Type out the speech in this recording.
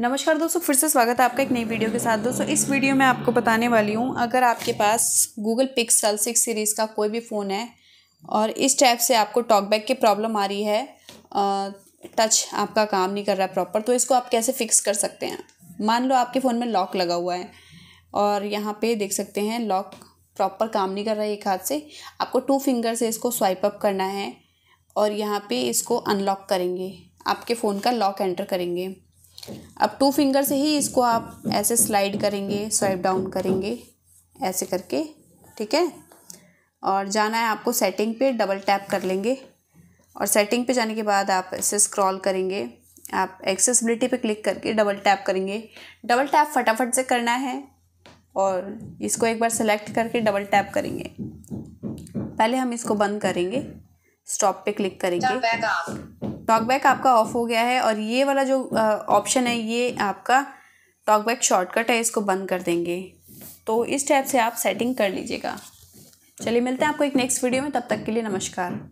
नमस्कार दोस्तों फिर से स्वागत है आपका एक नई वीडियो के साथ दोस्तों इस वीडियो में आपको बताने वाली हूँ अगर आपके पास गूगल पिक्सल सिक्स सीरीज़ का कोई भी फ़ोन है और इस टाइप से आपको टॉकबैक की प्रॉब्लम आ रही है टच आपका काम नहीं कर रहा है प्रॉपर तो इसको आप कैसे फ़िक्स कर सकते हैं मान लो आपके फ़ोन में लॉक लगा हुआ है और यहाँ पर देख सकते हैं लॉक प्रॉपर काम नहीं कर रहा है एक हाथ से आपको टू फिंगर से इसको स्वाइप अप करना है और यहाँ पर इसको अनलॉक करेंगे आपके फ़ोन का लॉक एंटर करेंगे अब टू फिंगर से ही इसको आप ऐसे स्लाइड करेंगे स्वाइप डाउन करेंगे ऐसे करके ठीक है और जाना है आपको सेटिंग पे डबल टैप कर लेंगे और सेटिंग पे जाने के बाद आप इसे स्क्रॉल करेंगे आप एक्सेसिबिलिटी पे क्लिक करके डबल टैप करेंगे डबल टैप फटाफट से करना है और इसको एक बार सेलेक्ट करके डबल टैप करेंगे पहले हम इसको बंद करेंगे स्टॉप पे क्लिक करेंगे टॉकबैक आपका ऑफ हो गया है और ये वाला जो ऑप्शन है ये आपका टॉकबैक शॉर्टकट है इसको बंद कर देंगे तो इस टाइप से आप सेटिंग कर लीजिएगा चलिए मिलते हैं आपको एक नेक्स्ट वीडियो में तब तक के लिए नमस्कार